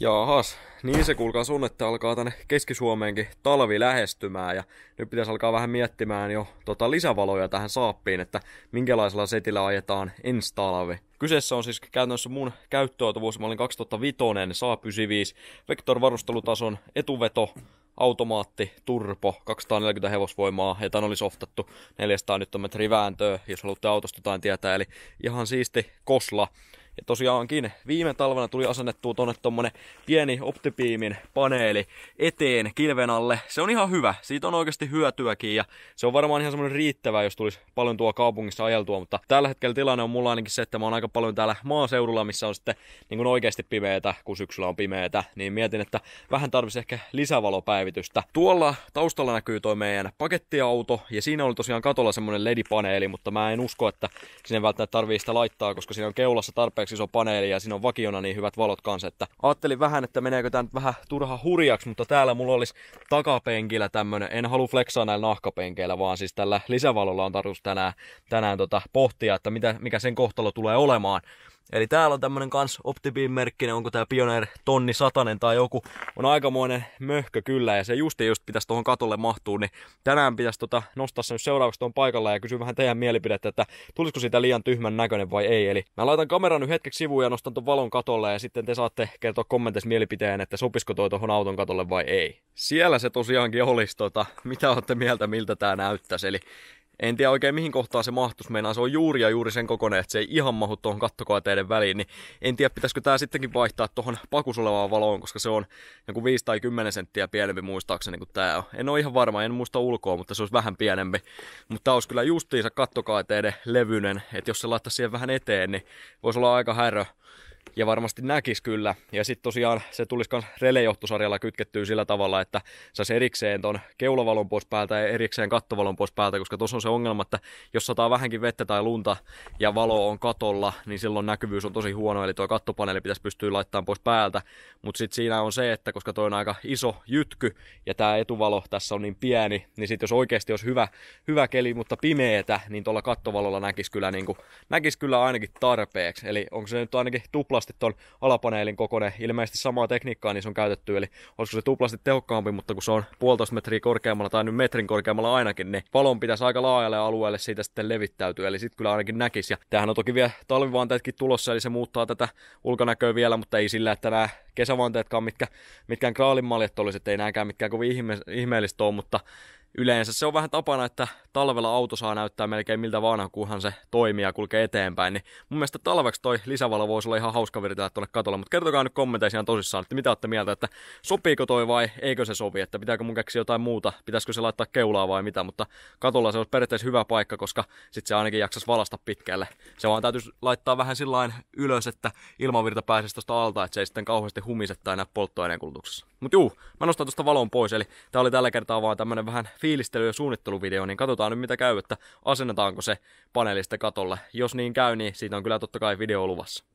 Jaahas, niin se kuulkaa sun, että alkaa tänne Keski-Suomeenkin talvi lähestymään ja nyt pitäisi alkaa vähän miettimään jo tota lisävaloja tähän saappiin, että minkälaisella setillä ajetaan ensi talvi. Kyseessä on siis käytännössä mun käyttöautovuosi, mä olin 2005 Saab 95 vektorvarustelutason etuveto, automaatti, turpo, 240 hevosvoimaa, softattu, 400 metri vääntöä, jos haluatte autosta jotain tietää, eli ihan siisti kosla. Ja tosiaankin viime talvena tuli asennettua tuonne tommonen pieni optipiimin paneeli eteen kilven alle. Se on ihan hyvä, siitä on oikeasti hyötyäkin ja se on varmaan ihan semmoinen riittävä, jos tulisi paljon tuo kaupungissa ajeltua, mutta tällä hetkellä tilanne on mulla ainakin se, että mä oon aika paljon täällä maaseudulla, missä on sitten niin kuin oikeasti pimeetä, kun syksyllä on pimeetä, niin mietin, että vähän tarvisi ehkä lisävalopäivitystä. Tuolla taustalla näkyy toi meidän pakettiauto ja siinä oli tosiaan katolla semmoinen LED-paneeli, mutta mä en usko, että sinne välttämättä tarvii sitä laittaa, koska siinä on keulassa tarpeeksi tarpeeksi iso paneeli ja siinä on vakiona niin hyvät valot kanssa, että ajattelin vähän, että meneekö tämä vähän turha hurjaksi, mutta täällä mulla olisi takapenkillä tämmönen, en halua flexaa näillä nahkapenkeillä, vaan siis tällä lisävalolla on tarkoitus tänään, tänään tota pohtia, että mitä, mikä sen kohtalo tulee olemaan. Eli täällä on tämmönen kans OptiBeam-merkkinen, onko tää Pioneer tonni satanen tai joku. On aikamoinen möhkö kyllä, ja se just just pitäisi tuohon katolle mahtuu, niin tänään pitäisi tota nostaa sen seuraavaksi tuon paikalla ja kysyä vähän teidän mielipidettä, että tulisiko siitä liian tyhmän näköinen vai ei. Eli mä laitan kameran nyt hetkeksi sivuun ja nostan ton valon katolle ja sitten te saatte kertoa kommenteissa mielipiteen, että sopisiko toi tuohon auton katolle vai ei. Siellä se tosiaankin olisi tota, mitä olette mieltä, miltä tää näyttäisi. Eli en tiedä oikein mihin kohtaan se mahtus meinaa. Se on juuri ja juuri sen kokoinen, että se ei ihan mahdu tuohon kattokoateiden väliin. Niin en tiedä, pitäisikö tämä sittenkin vaihtaa tuohon pakusolevaan valoon, koska se on joku 5 tai 10 senttiä pienempi muistaakseni kuin tämä on. En ole ihan varma, en muista ulkoa, mutta se olisi vähän pienempi. Mutta tämä olisi kyllä justiinsa kattokaiteiden levyinen, että jos se laittaisi siihen vähän eteen, niin voisi olla aika härö ja varmasti näkisi kyllä. Ja sitten tosiaan se tulisi myös relejohtosarjalla kytkettyä sillä tavalla, että saisi erikseen ton keulavalon pois päältä ja erikseen kattovalon pois päältä, koska tuossa on se ongelma, että jos sataa vähänkin vettä tai lunta ja valo on katolla, niin silloin näkyvyys on tosi huono, eli tuo kattopaneeli pitäisi pystyä laittamaan pois päältä. Mutta sitten siinä on se, että koska toi on aika iso jytky ja tämä etuvalo tässä on niin pieni, niin sitten jos oikeasti olisi hyvä, hyvä keli, mutta pimeetä, niin tuolla kattovalolla näkisi kyllä, niin kuin, näkisi kyllä ainakin tarpeeksi. Eli onko se nyt ainakin tupla tuplasti ton alapaneelin kokoinen, ilmeisesti samaa tekniikkaa niin se on käytetty, eli olisiko se tuplasti tehokkaampi, mutta kun se on puolitoista metriä korkeammalla tai nyt metrin korkeammalla ainakin, niin valon pitäisi aika laajalle alueelle siitä sitten levittäytyä, eli sitten kyllä ainakin näkisi. Ja tämähän on toki vielä talvivaanteetkin tulossa, eli se muuttaa tätä ulkonäköä vielä, mutta ei sillä, että nämä kesävanteetkaan, mitkä, mitkään kraalin maljat olisi, ei nääkään mitkään kovin ihme, ihmeellistä ole, mutta yleensä se on vähän tapana, että talvella auto saa näyttää melkein miltä vaan, kunhan se toimii ja kulkee eteenpäin. Niin mun mielestä talveksi toi lisävalo voisi olla ihan hauska virtaa tuonne katolle, mutta kertokaa nyt kommenteissa ihan tosissaan, että mitä olette mieltä, että sopiiko toi vai eikö se sovi, että pitääkö mun keksiä jotain muuta, pitäisikö se laittaa keulaa vai mitä, mutta katolla se olisi periaatteessa hyvä paikka, koska sit se ainakin jaksaisi valasta pitkälle. Se vaan täytyisi laittaa vähän sillain ylös, että ilmavirta pääsisi tuosta alta, että se ei sitten kauheasti humisettaa enää polttoaineen kulutuksessa. Mut juu, mä nostan tuosta valon pois, eli tää oli tällä kertaa vaan tämmönen vähän fiilistely- ja suunnitteluvideo, niin katsotaan nyt mitä käy, että asennetaanko se paneelista katolle. Jos niin käy, niin siitä on kyllä totta kai video luvassa.